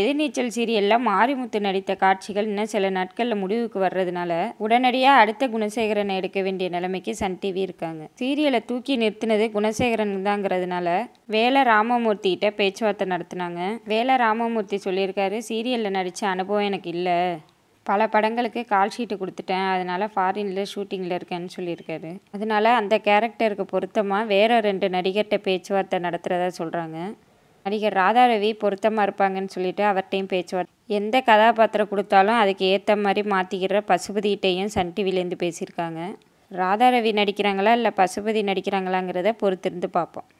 எதிர்நீச்சல் சீரியலில் மாரிமுத்து நடித்த காட்சிகள் இன்னும் சில நாட்களில் முடிவுக்கு வர்றதுனால உடனடியாக அடுத்த குணசேகரனை எடுக்க வேண்டிய நிலைமைக்கு சன் டிவி இருக்காங்க சீரியலை தூக்கி நிறுத்தினது குணசேகரன் தாங்கிறதுனால வேலை ராமமூர்த்தி கிட்ட பேச்சுவார்த்தை நடத்தினாங்க வேலை ராமமூர்த்தி சொல்லியிருக்காரு சீரியலில் நடித்த அனுபவம் எனக்கு இல்லை பல படங்களுக்கு கால் ஷீட்டு கொடுத்துட்டேன் அதனால் ஃபாரினில் ஷூட்டிங்கில் இருக்கேன்னு சொல்லியிருக்காரு அதனால் அந்த கேரக்டருக்கு பொருத்தமாக வேறு ரெண்டு நடிகர்கிட்ட பேச்சுவார்த்தை நடத்துகிறதா சொல்கிறாங்க நடிகர் ராதாரவி பொருத்தமாக இருப்பாங்கன்னு சொல்லிட்டு அவர்கிட்டையும் பேச்சுவார்த்தை எந்த கதாபாத்திரம் கொடுத்தாலும் அதுக்கு ஏற்ற மாதிரி மாற்றிக்கிற பசுபதிகிட்டையும் சன் டிவிலேருந்து பேசியிருக்காங்க ராதாரவி நடிக்கிறாங்களா இல்லை பசுபதி நடிக்கிறாங்களாங்கிறத பொறுத்திருந்து பார்ப்போம்